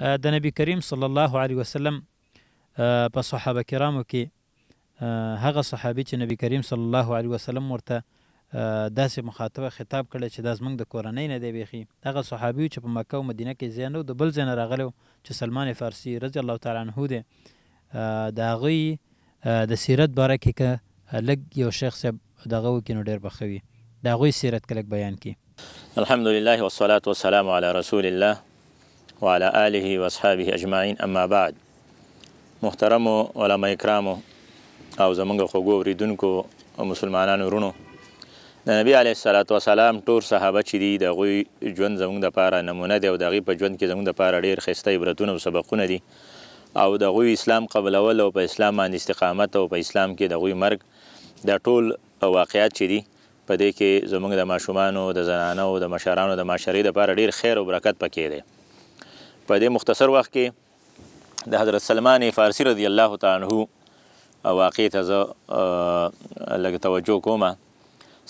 د نبی کریم صلی الله علیه وسلم په صحابه کرامو کې هغه صحابي چې نبی کریم صلی الله علیه وسلم ورته داسې مخاطبه خطاب کړی چې دا زموږ د کورنۍ نه دی بیخي هغه صحابي چې په مکه او مدینه کې ځای نه د بل ځای نه راغلی چې سلمان فارسی رضی الله تعالی عنه دی د هغوی د سیرت باره کې که لږ یو شیخ صاحب دغه وکړي نو ډېر به د هغوی سیرت که لږ بیان کړي الحمدلله والصلاة والسلام علی رسول الله وعلى آله واصحابه اجمعین اما بعد محترم علما کرام او زمونږ خوګو وریدونکو مسلمانانو ورونو د نبی علیه الصلاۃ والسلام ټول صحابه چې دي د غوی ژوند زمونږ د پاره نمونه دی او د غی په ژوند کې زمونږ د پاره ډیر خسته عبرتونه او سبقونه دي او د غوی اسلام قبلول او په اسلام باندې استقامت او په اسلام کې د غوی مرګ د ټول واقعیت چې دي په دې کې زمونږ د ماشومان او د زنانو او د مشرانو د معاشري د لپاره ډیر خیر او برکت پکې دی په دې مختصر وخت کې د حضرت سلمان فارسی رضی الله تعالی عنہ واقع ته زه لږ توجه کوم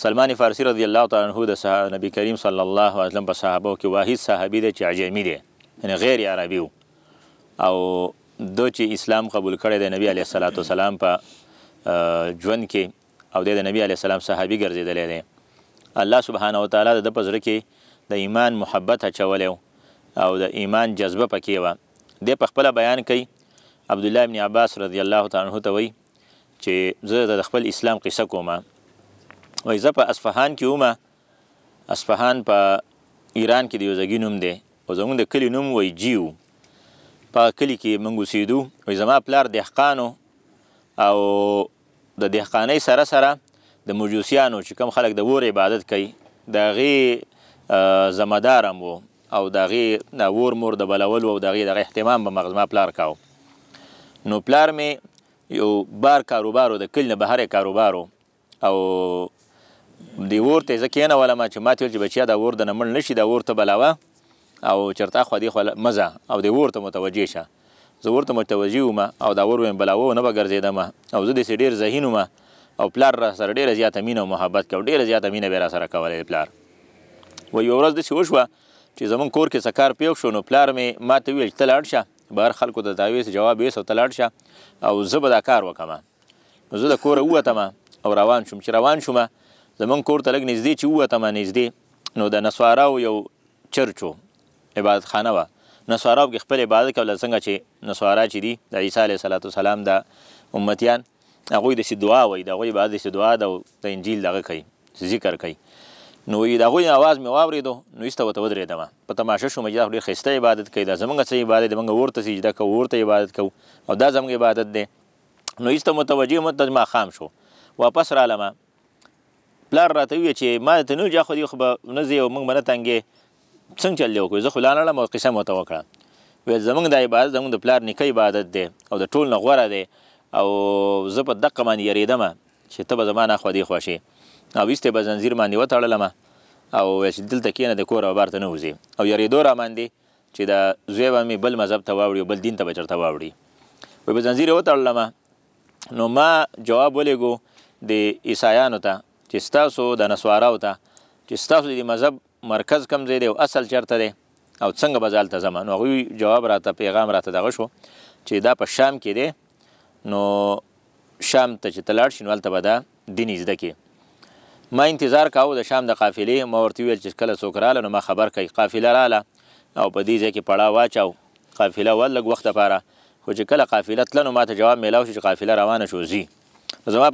سلمان فارسی رضی الله تعالی عنہ د نبی کریم صلی الله علیه وسلم په صحابه کې واحد صحابي دی چې عجمی دی یعنی غیر عربي او دو چې اسلام قبول کړی د نبی علیه الصلاۃ والسلام په ژوند کې او د نبی علیه السلام صحابي ګرځیدلی دی الله سبحانه وتعالی د په زړه کې د ایمان محبت اچولی او د ایمان جذبه پکې وه دی په خپل بیان کوي عبد الله ابن عباس رضی الله تعالی عنہ ته وی چې زه د خپل اسلام قصه کوم وای زه په اصفهان کې ومه اصفهان په ایران کې د یو ځای نوم دی او زمونږ د کلی نوم وای جیو په کلی کې موږ اوسېدو وای زما پلار دهقانو او د دهقانۍ سره سره د مجوسیانو چې کم خلک د ور عبادت کوي د هغې زمدارم و او د هغې د ور مور د بلولو او د هغې دغه اهتمام به مغ زما پلار کاوه نو پلار مې یو بار کاروبار د کلي نه بهر کاروبار او دی ور ته زه کېنولم چې ما ته ویل چې بچیا دا ور د نه مړ نه شي دا ور ته بلاوه او چرته خو دی خو مزه او دی ور ته متوجه شه زه ورته متوجه وم او دا ور مې بلاوه نه به ګرځېدم او زه داسې ډېر ذهین وم او پلار را سره ډېره زیاته مینه او محبت کوه ډېره زیاته مینه به را سره کولی پلار و یوه ورځ داسې وشوه چې زمون کور کې سکار پیو شو نو پلار مې ما ته ویل ته لاړ شه بهر خلکو ته دعوې سه جواب یې سو ته لاړ شه او زه به دا کار وکم نو زه د کوره ووتم او روان شوم چې روان شوم زمون کور ته لږ نږدې چې ووتم نږدې نو د نسواراو یو چرچ و عبادت خانه وه نسوارو کې خپل عبادت کول څنګه چې نسوارا چې دي د عیسی علیه صلوات والسلام د امتیان هغه د دعا وای د هغه عبادت د دعا د انجیل دغه کوي ذکر کوي نو د هغوی اواز مې واورېدو نو ایسته ورته ودرېدم په تماشه شوم چې دا ډېر ښایسته عبادت کوي دا زموږ څه عبادت دی موږ ورته سجده کوو ورته عبادت کوو او دا زموږ عبادت دی نو ایسته متوجه مت ماښام شو واپس رالم پلار راته وویل چې ما ته نو جا خو دی خو به نه ځې او موږ به نه تنګې څنګه چل دی وکړو زه خو لاړم او قصه مو ورته وکړه ویل زموږ دا عبادت زموږ د پلار نیکه عبادت دی او د ټول نه غوره دی او زه په دقه باندې یریدم چې ته به زما ناخوا دی خواشي او ایسته به زنځیر باندې وتړلم او چې دلته کېنه د کور او بار ته نه وځي او یریدو را باندې چې دا زوی به مې بل مذهب ته واوړي بل دین ته به چېرته واوړي وایي به زنځیر یې وتړلم نو ما جواب ولېږو د عیسایانو ته چې ستاسو د نسواراو ته چې ستاسو د مذهب مرکز کم ځای دی او اصل چېرته دی او څنګه به زالته ځم نو هغوی جواب راته پیغام راته دغه شو چې دا په شام کې دی نو شام ته چې تلاړ شي نو هلته به دا دین زده کې ما انتظار کاوه د شام د قافلې ما ورته ویل چې کله څوک رااله نو ما خبر کوي قافله رااله او په دې ځای کې پړه واچاو قافله ول لږ وخت لپاره خو چې کله قافله تله نو ما ته جواب میلاو شو چې قافله روانه شو ځي زما